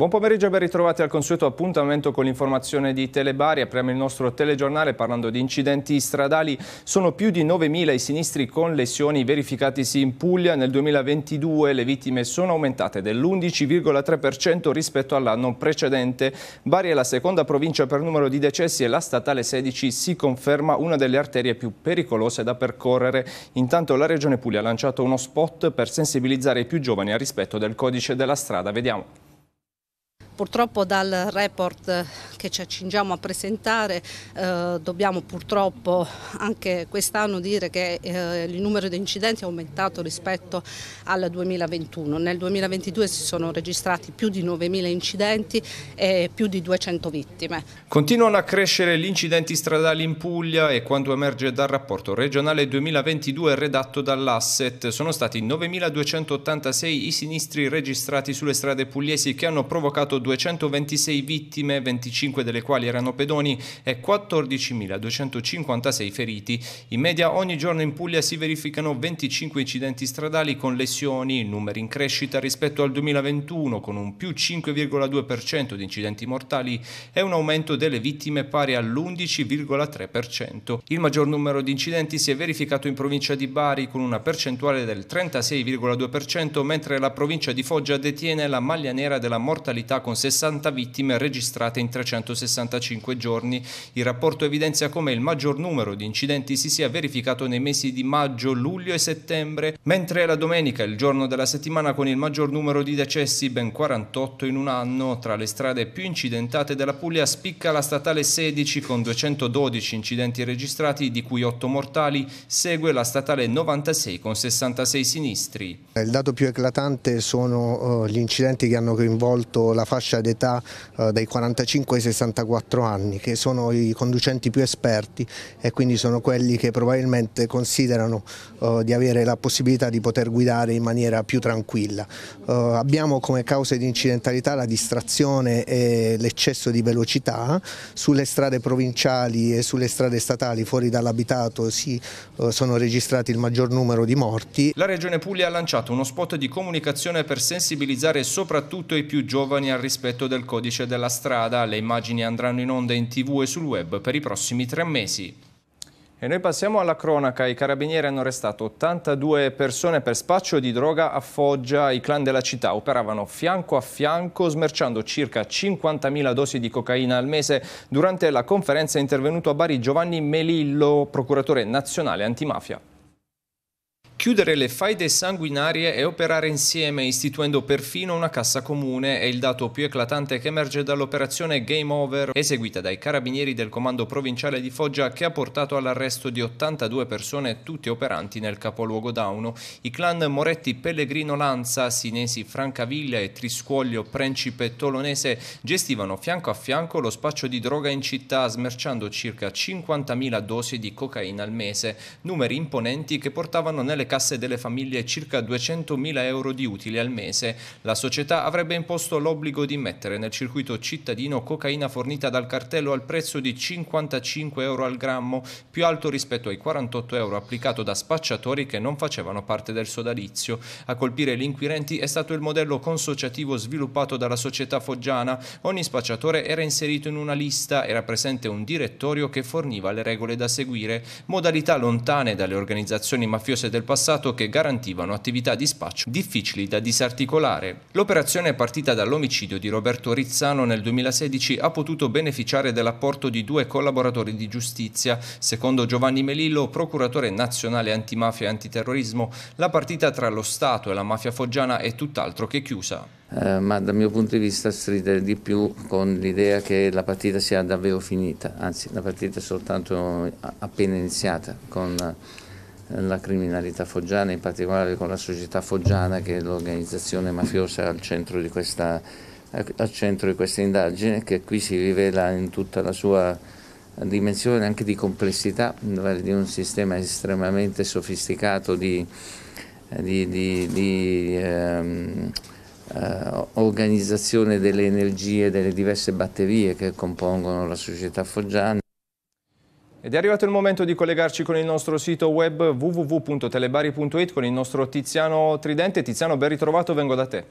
Buon pomeriggio e ben ritrovati al consueto appuntamento con l'informazione di Telebari. Apriamo il nostro telegiornale parlando di incidenti stradali. Sono più di 9.000 i sinistri con lesioni verificatisi in Puglia. Nel 2022 le vittime sono aumentate dell'11,3% rispetto all'anno precedente. Bari è la seconda provincia per numero di decessi e la statale 16 si conferma una delle arterie più pericolose da percorrere. Intanto la regione Puglia ha lanciato uno spot per sensibilizzare i più giovani al rispetto del codice della strada. Vediamo. Purtroppo dal report che ci accingiamo a presentare eh, dobbiamo purtroppo anche quest'anno dire che eh, il numero di incidenti è aumentato rispetto al 2021. Nel 2022 si sono registrati più di 9.000 incidenti e più di 200 vittime. Continuano a crescere gli incidenti stradali in Puglia e quanto emerge dal rapporto regionale 2022 redatto dall'Asset sono stati 9.286 i sinistri registrati sulle strade pugliesi che hanno provocato due 226 vittime, 25 delle quali erano pedoni, e 14.256 feriti. In media ogni giorno in Puglia si verificano 25 incidenti stradali con lesioni, numeri in crescita rispetto al 2021 con un più 5,2% di incidenti mortali e un aumento delle vittime pari all'11,3%. Il maggior numero di incidenti si è verificato in provincia di Bari con una percentuale del 36,2%, mentre la provincia di Foggia detiene la maglia nera della mortalità con 60 vittime registrate in 365 giorni. Il rapporto evidenzia come il maggior numero di incidenti si sia verificato nei mesi di maggio, luglio e settembre, mentre la domenica, il giorno della settimana con il maggior numero di decessi, ben 48 in un anno, tra le strade più incidentate della Puglia spicca la statale 16 con 212 incidenti registrati, di cui 8 mortali, segue la statale 96 con 66 sinistri. Il dato più eclatante sono eh, gli incidenti che hanno coinvolto la fase fascia d'età eh, dai 45 ai 64 anni, che sono i conducenti più esperti e quindi sono quelli che probabilmente considerano eh, di avere la possibilità di poter guidare in maniera più tranquilla. Eh, abbiamo come cause di incidentalità la distrazione e l'eccesso di velocità, sulle strade provinciali e sulle strade statali fuori dall'abitato si sono registrati il maggior numero di morti. La Regione Puglia ha lanciato uno spot di comunicazione per sensibilizzare soprattutto i più giovani al rischio rispetto del codice della strada. Le immagini andranno in onda in tv e sul web per i prossimi tre mesi. E noi passiamo alla cronaca. I carabinieri hanno arrestato 82 persone per spaccio di droga a Foggia. I clan della città operavano fianco a fianco, smerciando circa 50.000 dosi di cocaina al mese. Durante la conferenza è intervenuto a Bari Giovanni Melillo, procuratore nazionale antimafia. Chiudere le faide sanguinarie e operare insieme istituendo perfino una cassa comune è il dato più eclatante che emerge dall'operazione Game Over eseguita dai carabinieri del comando provinciale di Foggia che ha portato all'arresto di 82 persone tutte operanti nel capoluogo Dauno. I clan Moretti Pellegrino Lanza, Sinesi Francavilla e Triscuoglio Principe Tolonese gestivano fianco a fianco lo spaccio di droga in città smerciando circa 50.000 dosi di cocaina al mese, numeri imponenti che portavano nelle casse delle famiglie circa 200.000 euro di utili al mese, la società avrebbe imposto l'obbligo di mettere nel circuito cittadino cocaina fornita dal cartello al prezzo di 55 euro al grammo, più alto rispetto ai 48 euro applicato da spacciatori che non facevano parte del sodalizio. A colpire gli inquirenti è stato il modello consociativo sviluppato dalla società foggiana. Ogni spacciatore era inserito in una lista, era presente un direttorio che forniva le regole da seguire, modalità lontane dalle organizzazioni mafiose del passato passato che garantivano attività di spaccio difficili da disarticolare. L'operazione partita dall'omicidio di Roberto Rizzano nel 2016 ha potuto beneficiare dell'apporto di due collaboratori di giustizia. Secondo Giovanni Melillo, procuratore nazionale antimafia e antiterrorismo, la partita tra lo Stato e la mafia foggiana è tutt'altro che chiusa. Eh, ma dal mio punto di vista stridere di più con l'idea che la partita sia davvero finita, anzi la partita è soltanto appena iniziata con la criminalità foggiana, in particolare con la società foggiana che è l'organizzazione mafiosa al centro di questa, centro di questa indagine che qui si rivela in tutta la sua dimensione anche di complessità, di un sistema estremamente sofisticato di, di, di, di ehm, eh, organizzazione delle energie delle diverse batterie che compongono la società foggiana. Ed è arrivato il momento di collegarci con il nostro sito web www.telebari.it con il nostro Tiziano Tridente. Tiziano, ben ritrovato, vengo da te.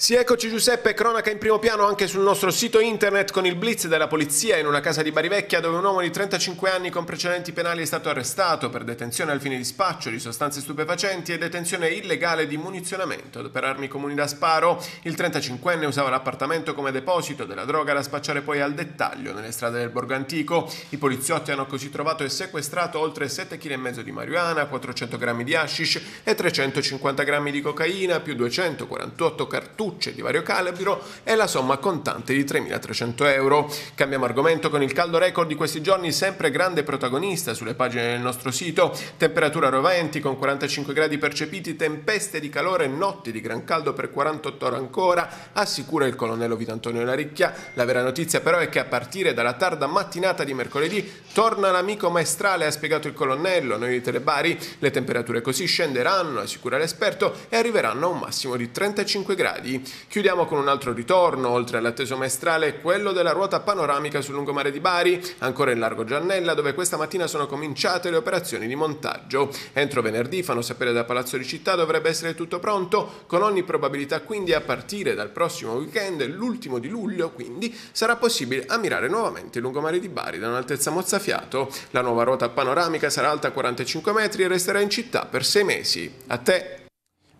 Sì, eccoci Giuseppe, cronaca in primo piano anche sul nostro sito internet con il blitz della polizia in una casa di Barivecchia dove un uomo di 35 anni con precedenti penali è stato arrestato per detenzione al fine di spaccio di sostanze stupefacenti e detenzione illegale di munizionamento per armi comuni da sparo. Il 35enne usava l'appartamento come deposito della droga da spacciare poi al dettaglio nelle strade del Borgo Antico. I poliziotti hanno così trovato e sequestrato oltre 7,5 kg di marijuana, 400 g di hashish e 350 g di cocaina più 248 cartucce cartucce di vario calibro e la somma contante di 3.300 euro. Cambiamo argomento con il caldo record di questi giorni, sempre grande protagonista sulle pagine del nostro sito, temperatura roventi con 45 gradi percepiti, tempeste di calore, notti di gran caldo per 48 ore ancora, assicura il colonnello Vitantonio Laricchia. La vera notizia però è che a partire dalla tarda mattinata di mercoledì torna l'amico maestrale, ha spiegato il colonnello, noi di Telebari, le temperature così scenderanno, assicura l'esperto, e arriveranno a un massimo di 35 gradi. Chiudiamo con un altro ritorno, oltre all'atteso maestrale, quello della ruota panoramica sul lungomare di Bari, ancora in largo Giannella, dove questa mattina sono cominciate le operazioni di montaggio. Entro venerdì, fanno sapere da Palazzo di Città, dovrebbe essere tutto pronto, con ogni probabilità quindi a partire dal prossimo weekend, l'ultimo di luglio quindi, sarà possibile ammirare nuovamente il lungomare di Bari da un'altezza mozzafiato. La nuova ruota panoramica sarà alta 45 metri e resterà in città per sei mesi. A te!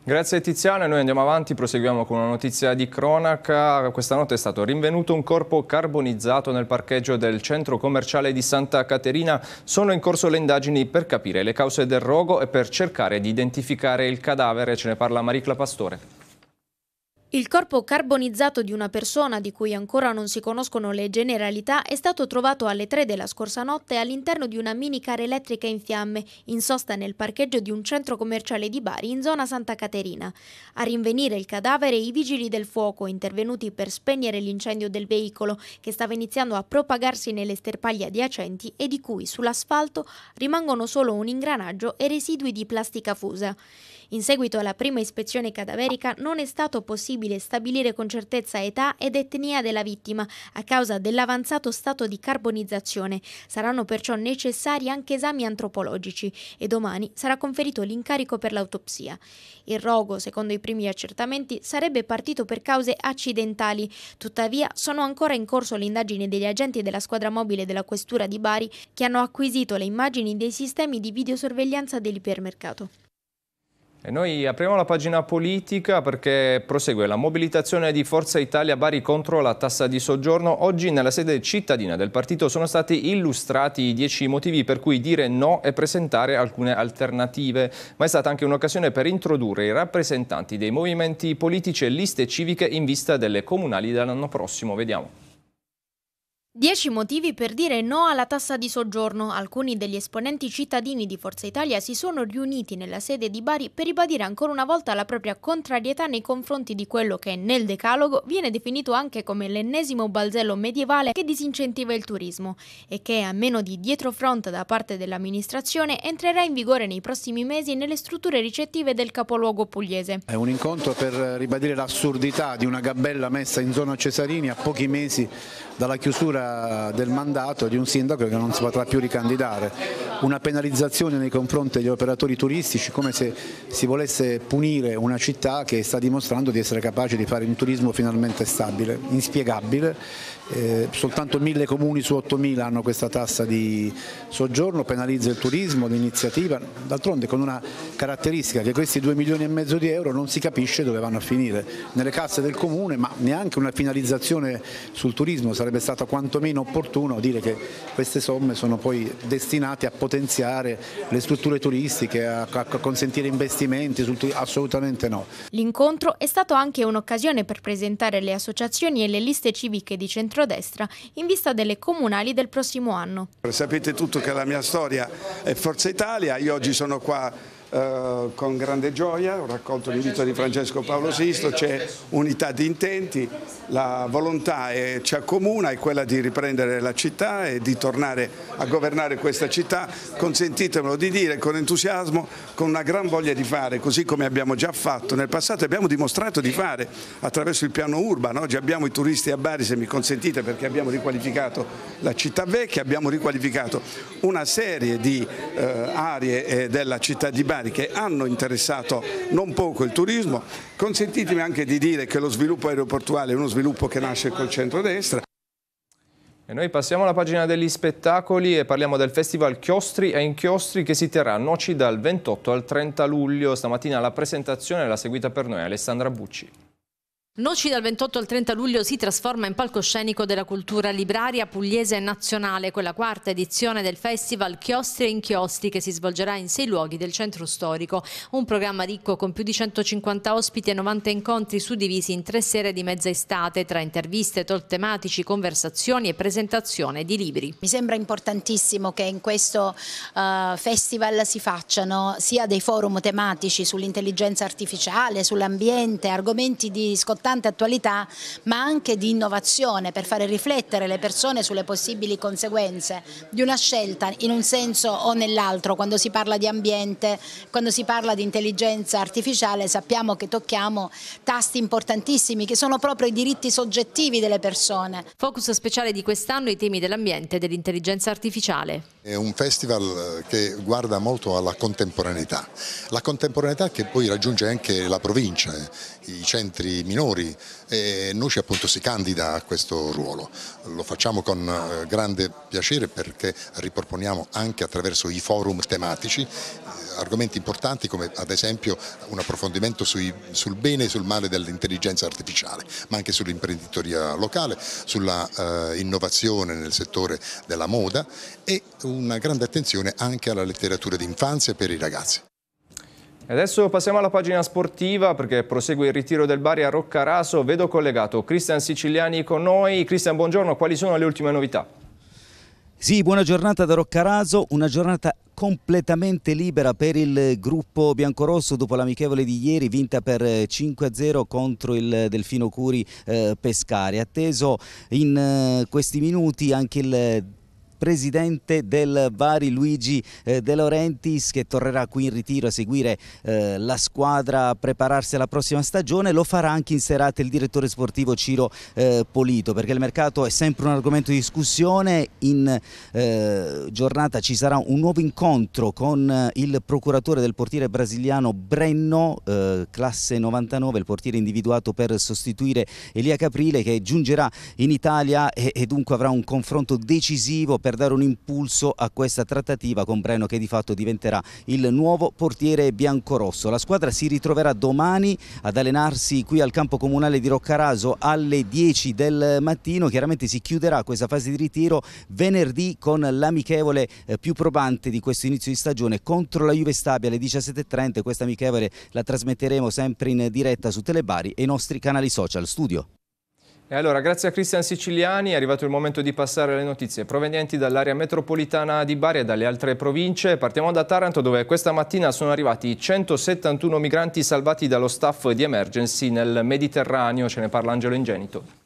Grazie Tiziana, noi andiamo avanti, proseguiamo con una notizia di cronaca. Questa notte è stato rinvenuto un corpo carbonizzato nel parcheggio del centro commerciale di Santa Caterina. Sono in corso le indagini per capire le cause del rogo e per cercare di identificare il cadavere. Ce ne parla Maricla Pastore. Il corpo carbonizzato di una persona di cui ancora non si conoscono le generalità è stato trovato alle 3 della scorsa notte all'interno di una mini minicar elettrica in fiamme, in sosta nel parcheggio di un centro commerciale di Bari in zona Santa Caterina. A rinvenire il cadavere i vigili del fuoco, intervenuti per spegnere l'incendio del veicolo che stava iniziando a propagarsi nelle sterpaglie adiacenti e di cui sull'asfalto rimangono solo un ingranaggio e residui di plastica fusa. In seguito alla prima ispezione cadaverica non è stato possibile stabilire con certezza età ed etnia della vittima a causa dell'avanzato stato di carbonizzazione. Saranno perciò necessari anche esami antropologici e domani sarà conferito l'incarico per l'autopsia. Il rogo, secondo i primi accertamenti, sarebbe partito per cause accidentali. Tuttavia, sono ancora in corso le indagini degli agenti della squadra mobile della Questura di Bari che hanno acquisito le immagini dei sistemi di videosorveglianza dell'ipermercato. E noi apriamo la pagina politica perché prosegue la mobilitazione di Forza Italia Bari contro la tassa di soggiorno. Oggi nella sede cittadina del partito sono stati illustrati i dieci motivi per cui dire no e presentare alcune alternative, ma è stata anche un'occasione per introdurre i rappresentanti dei movimenti politici e liste civiche in vista delle comunali dell'anno prossimo. Vediamo. Dieci motivi per dire no alla tassa di soggiorno. Alcuni degli esponenti cittadini di Forza Italia si sono riuniti nella sede di Bari per ribadire ancora una volta la propria contrarietà nei confronti di quello che nel decalogo viene definito anche come l'ennesimo balzello medievale che disincentiva il turismo e che, a meno di dietro front da parte dell'amministrazione, entrerà in vigore nei prossimi mesi nelle strutture ricettive del capoluogo pugliese. È un incontro per ribadire l'assurdità di una gabella messa in zona Cesarini a pochi mesi dalla chiusura del mandato di un sindaco che non si potrà più ricandidare, una penalizzazione nei confronti degli operatori turistici come se si volesse punire una città che sta dimostrando di essere capace di fare un turismo finalmente stabile, inspiegabile eh, soltanto mille comuni su 8.000 hanno questa tassa di soggiorno, penalizza il turismo, l'iniziativa, d'altronde con una caratteristica che questi 2 milioni e mezzo di euro non si capisce dove vanno a finire, nelle casse del comune ma neanche una finalizzazione sul turismo, sarebbe stato quantomeno opportuno dire che queste somme sono poi destinate a potenziare le strutture turistiche, a, a consentire investimenti, assolutamente no. L'incontro è stato anche un'occasione per presentare le associazioni e le liste civiche di centro centrodestra in vista delle comunali del prossimo anno. Sapete tutto che la mia storia è Forza Italia, io oggi sono qua Uh, con grande gioia, ho raccolto l'invito di Francesco Paolo Sisto, c'è unità di intenti, la volontà che ci accomuna è quella di riprendere la città e di tornare a governare questa città, consentitemelo di dire, con entusiasmo, con una gran voglia di fare, così come abbiamo già fatto nel passato, abbiamo dimostrato di fare attraverso il piano urbano, oggi abbiamo i turisti a Bari se mi consentite perché abbiamo riqualificato la città vecchia, abbiamo riqualificato una serie di eh, aree eh, della città di Bari che hanno interessato non poco il turismo, consentitemi anche di dire che lo sviluppo aeroportuale è uno sviluppo sviluppo che nasce col centrodestra. E noi passiamo alla pagina degli spettacoli e parliamo del Festival Chiostri e Inchiostri che si terrà a Noci dal 28 al 30 luglio. Stamattina la presentazione l'ha seguita per noi Alessandra Bucci. Noci dal 28 al 30 luglio si trasforma in palcoscenico della cultura libraria pugliese e nazionale con la quarta edizione del festival Chiostri e Inchiostri che si svolgerà in sei luoghi del centro storico. Un programma ricco con più di 150 ospiti e 90 incontri suddivisi in tre sere di mezza estate tra interviste, talk tematici, conversazioni e presentazione di libri. Mi sembra importantissimo che in questo uh, festival si facciano sia dei forum tematici sull'intelligenza artificiale, sull'ambiente, argomenti di scottazione costante attualità ma anche di innovazione per fare riflettere le persone sulle possibili conseguenze di una scelta in un senso o nell'altro. Quando si parla di ambiente, quando si parla di intelligenza artificiale sappiamo che tocchiamo tasti importantissimi che sono proprio i diritti soggettivi delle persone. Focus speciale di quest'anno i temi dell'ambiente e dell'intelligenza artificiale. È un festival eh, che guarda molto alla contemporaneità, la contemporaneità che poi raggiunge anche la provincia, eh, i centri minori fuori e Nucci appunto si candida a questo ruolo. Lo facciamo con eh, grande piacere perché riproponiamo anche attraverso i forum tematici eh, argomenti importanti come ad esempio un approfondimento sui, sul bene e sul male dell'intelligenza artificiale, ma anche sull'imprenditoria locale, sulla eh, innovazione nel settore della moda e una grande attenzione anche alla letteratura d'infanzia per i ragazzi. Adesso passiamo alla pagina sportiva perché prosegue il ritiro del Bari a Roccaraso. Vedo collegato Cristian Siciliani con noi. Cristian, buongiorno. Quali sono le ultime novità? Sì, buona giornata da Roccaraso, una giornata completamente libera per il gruppo biancorosso dopo l'amichevole di ieri vinta per 5-0 eh, contro il Delfino Curi eh, Pescari. Atteso in eh, questi minuti anche il presidente del Bari Luigi eh, De Laurentiis che tornerà qui in ritiro a seguire eh, la squadra a prepararsi alla prossima stagione, lo farà anche in serata il direttore sportivo Ciro eh, Polito perché il mercato è sempre un argomento di discussione, in giornata ci sarà un nuovo incontro con il procuratore del portiere brasiliano Brenno, classe 99, il portiere individuato per sostituire Elia Caprile che giungerà in Italia e, dunque avrà un confronto decisivo per per dare un impulso a questa trattativa con Breno che di fatto diventerà il nuovo portiere biancorosso. La squadra si ritroverà domani ad allenarsi qui al campo comunale di Roccaraso alle 10 del mattino, chiaramente si chiuderà questa fase di ritiro venerdì con l'amichevole eh, più probante di questo inizio di stagione contro la Juve Stabia alle 17.30, questa amichevole la trasmetteremo sempre in diretta su Telebari e i nostri canali social. Studio. E allora, grazie a Cristian Siciliani è arrivato il momento di passare alle notizie provenienti dall'area metropolitana di Bari e dalle altre province. Partiamo da Taranto dove questa mattina sono arrivati 171 migranti salvati dallo staff di Emergency nel Mediterraneo. Ce ne parla Angelo Ingenito.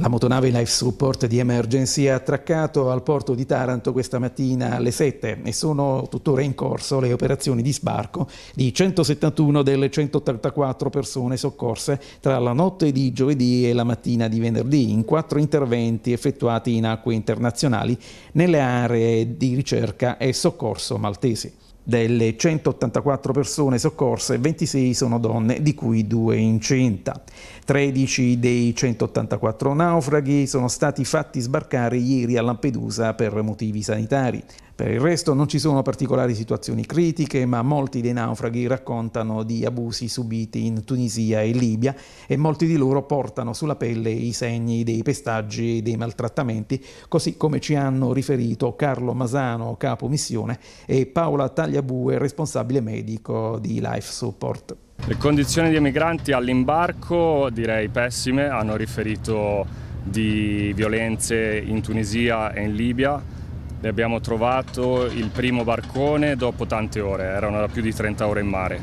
La motonave Life Support di emergency ha attraccato al porto di Taranto questa mattina alle 7 e sono tuttora in corso le operazioni di sbarco di 171 delle 184 persone soccorse tra la notte di giovedì e la mattina di venerdì in quattro interventi effettuati in acque internazionali nelle aree di ricerca e soccorso maltesi. Delle 184 persone soccorse, 26 sono donne, di cui 2 incinta. 13 dei 184 naufraghi sono stati fatti sbarcare ieri a Lampedusa per motivi sanitari. Per il resto non ci sono particolari situazioni critiche, ma molti dei naufraghi raccontano di abusi subiti in Tunisia e Libia e molti di loro portano sulla pelle i segni dei pestaggi e dei maltrattamenti, così come ci hanno riferito Carlo Masano, capo missione, e Paola Tagliabue, responsabile medico di Life Support. Le condizioni dei migranti all'imbarco direi pessime, hanno riferito di violenze in Tunisia e in Libia ne abbiamo trovato il primo barcone dopo tante ore, erano da più di 30 ore in mare.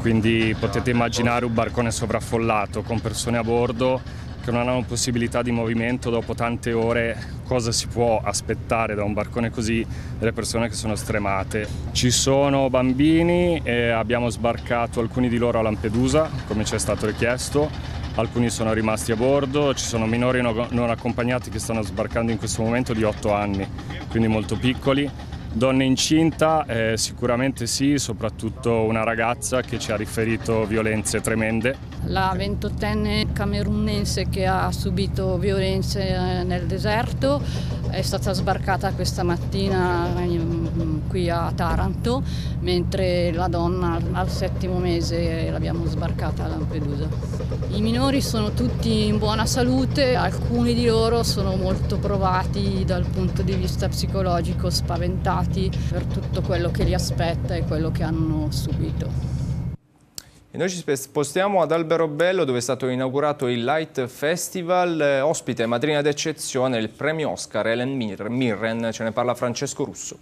Quindi potete immaginare un barcone sovraffollato con persone a bordo che non hanno possibilità di movimento dopo tante ore, cosa si può aspettare da un barcone così delle persone che sono stremate. Ci sono bambini e abbiamo sbarcato alcuni di loro a Lampedusa, come ci è stato richiesto, alcuni sono rimasti a bordo, ci sono minori non accompagnati che stanno sbarcando in questo momento di 8 anni, quindi molto piccoli. Donne incinta, eh, sicuramente sì, soprattutto una ragazza che ci ha riferito violenze tremende. La ventottenne camerunense che ha subito violenze eh, nel deserto è stata sbarcata questa mattina eh, qui a Taranto, mentre la donna al settimo mese l'abbiamo sbarcata a Lampedusa. I minori sono tutti in buona salute, alcuni di loro sono molto provati dal punto di vista psicologico, spaventati per tutto quello che li aspetta e quello che hanno subito. E noi ci spostiamo ad Alberobello dove è stato inaugurato il Light Festival, ospite madrina d'eccezione il premio Oscar Ellen Mirren, ce ne parla Francesco Russo.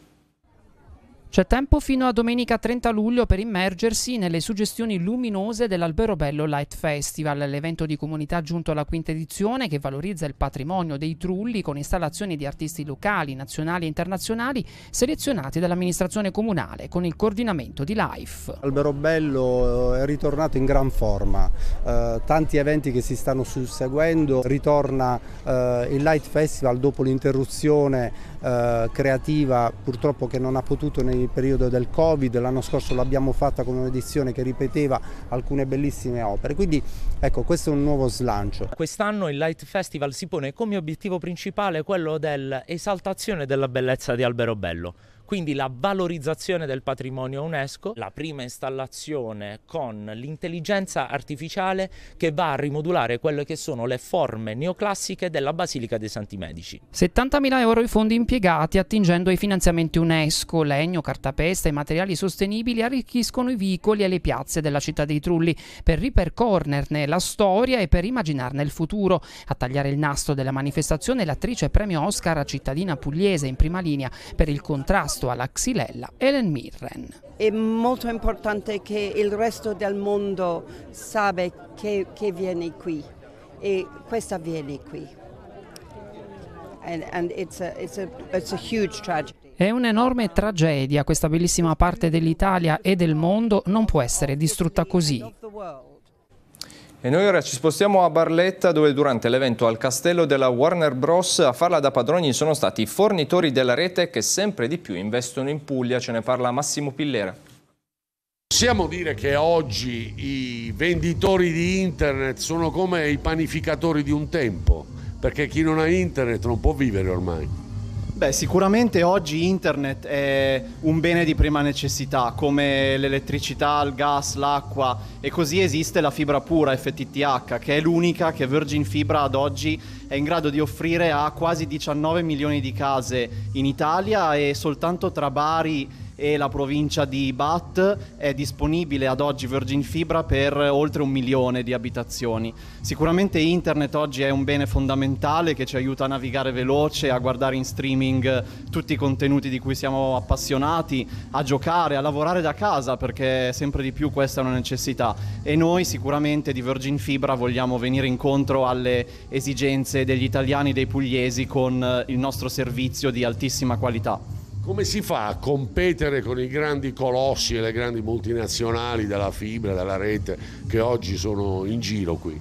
C'è tempo fino a domenica 30 luglio per immergersi nelle suggestioni luminose dell'Albero Bello Light Festival, l'evento di comunità giunto alla quinta edizione che valorizza il patrimonio dei Trulli con installazioni di artisti locali, nazionali e internazionali selezionati dall'amministrazione comunale con il coordinamento di LIFE. Albero Bello eh, è ritornato in gran forma, eh, tanti eventi che si stanno susseguendo, ritorna eh, il Light Festival dopo l'interruzione eh, creativa purtroppo che non ha potuto nei periodo del Covid, l'anno scorso l'abbiamo fatta con un'edizione che ripeteva alcune bellissime opere, quindi ecco questo è un nuovo slancio. Quest'anno il Light Festival si pone come obiettivo principale quello dell'esaltazione della bellezza di Alberobello, quindi la valorizzazione del patrimonio UNESCO, la prima installazione con l'intelligenza artificiale che va a rimodulare quelle che sono le forme neoclassiche della Basilica dei Santi Medici. 70.000 euro i fondi impiegati attingendo ai finanziamenti UNESCO, legno, cartapesta e materiali sostenibili arricchiscono i vicoli e le piazze della città dei Trulli per ripercorrerne la storia e per immaginarne il futuro. A tagliare il nastro della manifestazione l'attrice premio Oscar a cittadina pugliese in prima linea per il contrasto resto alla xylella Ellen Mirren. È molto importante che il resto del mondo sappia che, che viene qui e questa viene qui. And, and it's a, it's a, it's a è un'enorme tragedia, questa bellissima parte dell'Italia e del mondo non può essere distrutta così. E noi ora ci spostiamo a Barletta dove durante l'evento al castello della Warner Bros. a farla da padroni sono stati i fornitori della rete che sempre di più investono in Puglia, ce ne parla Massimo Pillera. Possiamo dire che oggi i venditori di internet sono come i panificatori di un tempo, perché chi non ha internet non può vivere ormai. Beh, sicuramente oggi internet è un bene di prima necessità, come l'elettricità, il gas, l'acqua e così esiste la fibra pura FTTH, che è l'unica che Virgin Fibra ad oggi è in grado di offrire a quasi 19 milioni di case in Italia e soltanto tra Bari e e la provincia di Bat è disponibile ad oggi Virgin Fibra per oltre un milione di abitazioni. Sicuramente internet oggi è un bene fondamentale che ci aiuta a navigare veloce, a guardare in streaming eh, tutti i contenuti di cui siamo appassionati, a giocare, a lavorare da casa perché sempre di più questa è una necessità e noi sicuramente di Virgin Fibra vogliamo venire incontro alle esigenze degli italiani, dei pugliesi con eh, il nostro servizio di altissima qualità come si fa a competere con i grandi colossi e le grandi multinazionali della fibra, della rete che oggi sono in giro qui?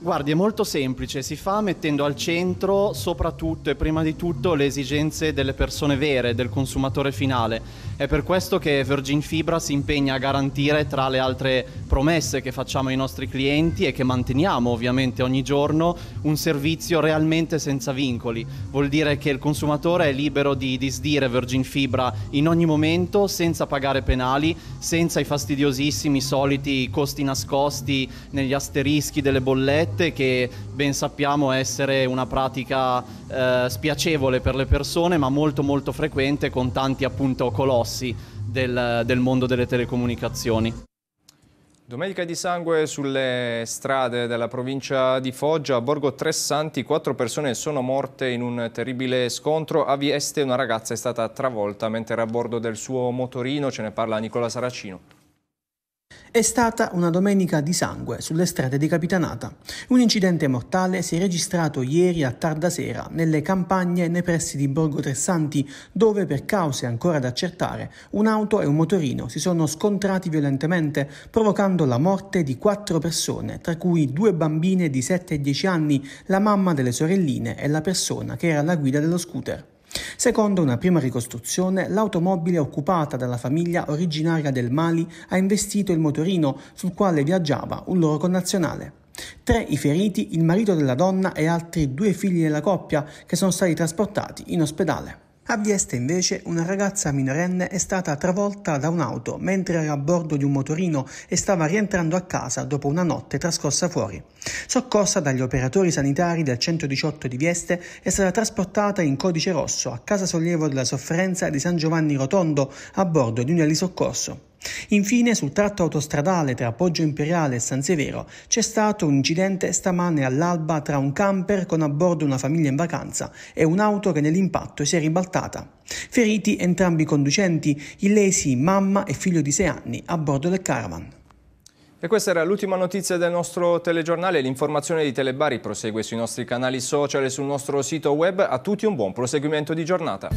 Guardi, è molto semplice, si fa mettendo al centro soprattutto e prima di tutto le esigenze delle persone vere, del consumatore finale. È per questo che Virgin Fibra si impegna a garantire tra le altre promesse che facciamo ai nostri clienti e che manteniamo ovviamente ogni giorno un servizio realmente senza vincoli. Vuol dire che il consumatore è libero di disdire Virgin Fibra in ogni momento senza pagare penali, senza i fastidiosissimi soliti costi nascosti negli asterischi delle bollette sigarette che ben sappiamo essere una pratica eh, spiacevole per le persone ma molto molto frequente con tanti appunto colossi del, del mondo delle telecomunicazioni. Domenica di sangue sulle strade della provincia di Foggia, a Borgo Tressanti, quattro persone sono morte in un terribile scontro. A Vieste una ragazza è stata travolta mentre era a bordo del suo motorino, ce ne parla Nicola Saracino. È stata una domenica di sangue sulle strade di Capitanata. Un incidente mortale si è registrato ieri a tarda sera nelle campagne nei pressi di Borgo Tressanti, dove per cause ancora da accertare un'auto e un motorino si sono scontrati violentemente, provocando la morte di quattro persone, tra cui due bambine di 7 e 10 anni, la mamma delle sorelline e la persona che era alla guida dello scooter. Secondo una prima ricostruzione, l'automobile occupata dalla famiglia originaria del Mali ha investito il motorino sul quale viaggiava un loro connazionale. Tre i feriti, il marito della donna e altri due figli della coppia che sono stati trasportati in ospedale. A Vieste invece una ragazza minorenne è stata travolta da un'auto mentre era a bordo di un motorino e stava rientrando a casa dopo una notte trascorsa fuori. Soccorsa dagli operatori sanitari del 118 di Vieste è stata trasportata in codice rosso a casa sollievo della sofferenza di San Giovanni Rotondo a bordo di un elisoccorso. Infine, sul tratto autostradale tra Poggio Imperiale e San Severo c'è stato un incidente stamane all'alba tra un camper con a bordo una famiglia in vacanza e un'auto che nell'impatto si è ribaltata. Feriti entrambi i conducenti, illesi mamma e figlio di 6 anni a bordo del caravan. E questa era l'ultima notizia del nostro telegiornale. L'informazione di Telebari prosegue sui nostri canali social e sul nostro sito web. A tutti un buon proseguimento di giornata.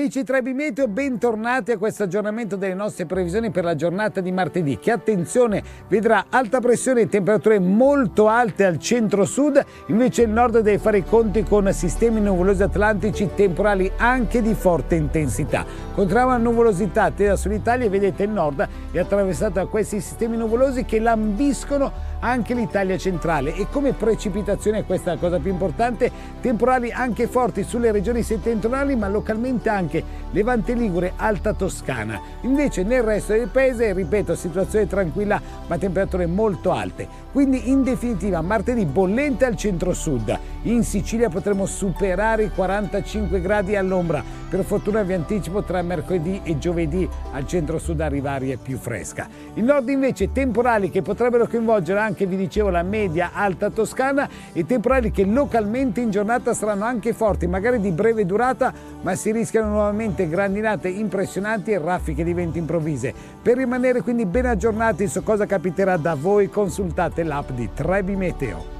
Amici Trebimeteo, bentornati a questo aggiornamento delle nostre previsioni per la giornata di martedì che attenzione vedrà alta pressione e temperature molto alte al centro-sud, invece il nord deve fare i conti con sistemi nuvolosi atlantici temporali anche di forte intensità. Continuiamo la nuvolosità attesa sull'Italia e vedete il nord è attraversato da questi sistemi nuvolosi che lambiscono anche l'Italia centrale e come precipitazione, questa è la cosa più importante, temporali anche forti sulle regioni settentrionali ma localmente anche anche Levante Ligure, Alta Toscana. Invece nel resto del paese, ripeto, situazione tranquilla ma temperature molto alte. Quindi in definitiva martedì bollente al centro-sud. In Sicilia potremo superare i 45 gradi all'ombra. Per fortuna vi anticipo tra mercoledì e giovedì al centro-sud arriva aria più fresca. Il nord invece temporali che potrebbero coinvolgere anche, vi dicevo, la media alta toscana e temporali che localmente in giornata saranno anche forti, magari di breve durata, ma si rischiano nuovamente grandinate impressionanti e raffiche di venti improvvise. Per rimanere quindi ben aggiornati su cosa capiterà da voi consultate l'app di Trebi Meteo.